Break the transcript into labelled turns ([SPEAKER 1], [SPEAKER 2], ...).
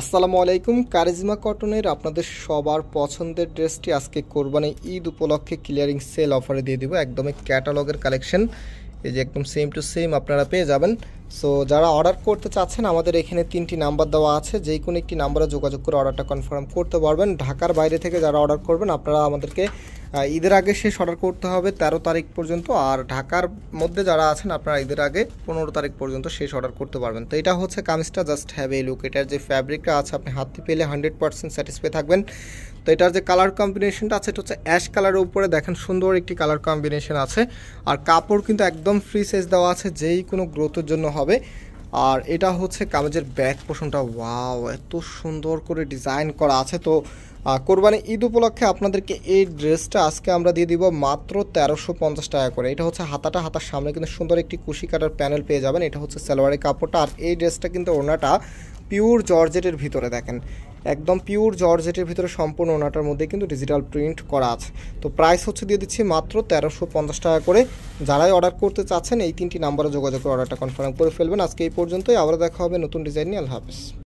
[SPEAKER 1] আসসালামু আলাইকুম কারিজমা কটনের আপনাদের সবার পছন্দের ড্রেসটি আজকে কোরবানি ঈদ উপলক্ষে ক্লিয়ারিং সেল অফারে দিয়ে দিব একদমই ক্যাটালগের কালেকশন এই যে একদম সেম টু সেম আপনারা পেয়ে যাবেন সো যারা অর্ডার করতে চাচ্ছেন আমাদের এখানে তিনটি নাম্বার দেওয়া আছে যে কোনো একটি নাম্বারে যোগাযোগ করে অর্ডারটা কনফার্ম করতে পারবেন ঢাকার বাইরে থেকে যারা অর্ডার করবেন আপনারা আমাদেরকে ঈদের আগে শেষ অর্ডার করতে হবে তেরো তারিখ পর্যন্ত আর ঢাকার মধ্যে যারা আছেন আপনারা ঈদের আগে পনেরো তারিখ পর্যন্ত শেষ অর্ডার করতে পারবেন তো এটা হচ্ছে কামিজটা জাস্ট হ্যাভ এই লুক এটার যে ফ্যাব্রিকটা আছে আপনি হাতে পেলে হান্ড্রেড পার্সেন্ট স্যাটিসফাই থাকবেন তো এটার যে কালার কম্বিনেশনটা আছে এটা হচ্ছে অ্যাশ কালারের উপরে দেখেন সুন্দর একটি কালার কম্বিনেশন আছে আর কাপড় কিন্তু একদম ফ্রি সাইজ দেওয়া আছে যেই কোনো গ্রোথের জন্য হবে আর এটা হচ্ছে কাগজের ব্যাক পোষণটা ওয়াও এত সুন্দর করে ডিজাইন করা আছে তো কোরবানি ঈদ উপলক্ষে আপনাদেরকে এই ড্রেসটা আজকে আমরা দিয়ে দিব মাত্র তেরোশো পঞ্চাশ টাকা করে এটা হচ্ছে হাতাটা হাতার সামনে কিন্তু সুন্দর একটি কুশি কাটার প্যানেল পেয়ে যাবেন এটা হচ্ছে সালোয়ারের কাপড়টা আর এই ড্রেসটা কিন্তু ওনাটা পিওর জর্জেটের ভিতরে দেখেন একদম পিওর জর্জেটের ভিতরে সম্পূর্ণ ওনাটার মধ্যে কিন্তু ডিজিটাল প্রিন্ট করা আছে তো প্রাইস হচ্ছে দিয়ে দিচ্ছি মাত্র তেরোশো পঞ্চাশ টাকা করে যারাই অর্ডার করতে চাচ্ছেন এই তিনটি নাম্বারে যোগাযোগ করে অর্ডারটা কনফার্ম করে ফেলবেন আজকে এই পর্যন্তই আবার দেখা হবে নতুন ডিজাইন নিয়ে আল্লাহ হাফেজ